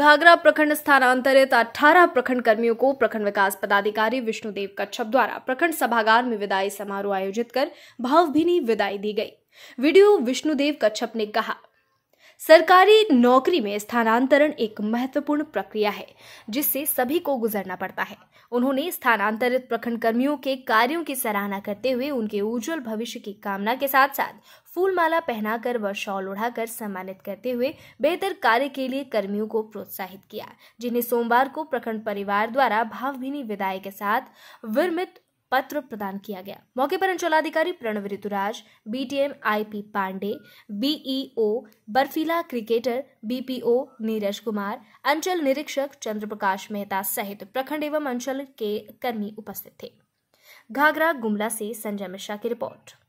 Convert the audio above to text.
घाघरा प्रखंड स्थानांतरित 18 प्रखंड कर्मियों को प्रखंड विकास पदाधिकारी विष्णुदेव कच्छप द्वारा प्रखंड सभागार में विदाई समारोह आयोजित कर भावभीनी विदाई दी गई वीडियो विष्णुदेव कच्छप ने कहा सरकारी नौकरी में स्थानांतरण एक महत्वपूर्ण प्रक्रिया है जिससे सभी को गुजरना पड़ता है उन्होंने स्थानांतरित प्रखंड कर्मियों के कार्यों की सराहना करते हुए उनके उज्जवल भविष्य की कामना के साथ साथ फूलमाला पहनाकर व शॉल उड़ाकर सम्मानित करते हुए बेहतर कार्य के लिए कर्मियों को प्रोत्साहित किया जिन्हें सोमवार को प्रखंड परिवार द्वारा भावभीनी विदाई के साथ विरमित पत्र प्रदान किया गया मौके पर अंचलाधिकारी Pranav Rituraj BTM IP Pandey BEO e बर्फीला क्रिकेटर बीपीओ नीरज कुमार अंचल निरीक्षक चंद्रप्रकाश मेहता सहित प्रखंड एवं अंचल के कर्मी उपस्थित थे घाघरा गुमला से संजय मिश्रा की रिपोर्ट